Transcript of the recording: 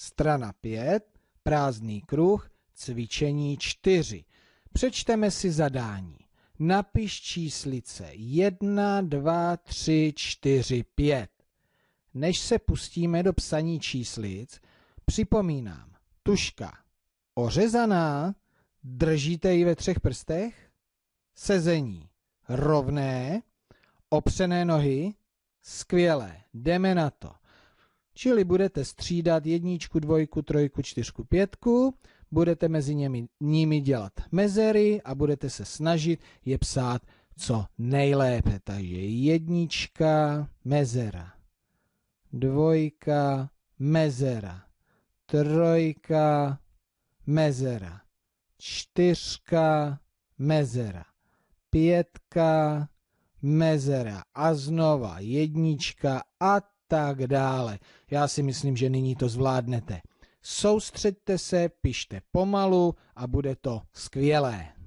Strana 5, prázdný kruh, cvičení 4. Přečteme si zadání. Napiš číslice 1, 2, 3, 4, 5. Než se pustíme do psaní číslic, připomínám, tuška ořezaná, držíte ji ve třech prstech, sezení rovné, opřené nohy, skvělé, jdeme na to. Čili budete střídat jedničku, dvojku, trojku, čtyřku, pětku, budete mezi nimi, nimi dělat mezery a budete se snažit je psát co nejlépe. Takže jednička, mezera, dvojka, mezera, trojka, mezera, čtyřka, mezera, pětka, mezera a znova jednička a tak dále. Já si myslím, že nyní to zvládnete. Soustředte se, pište pomalu a bude to skvělé.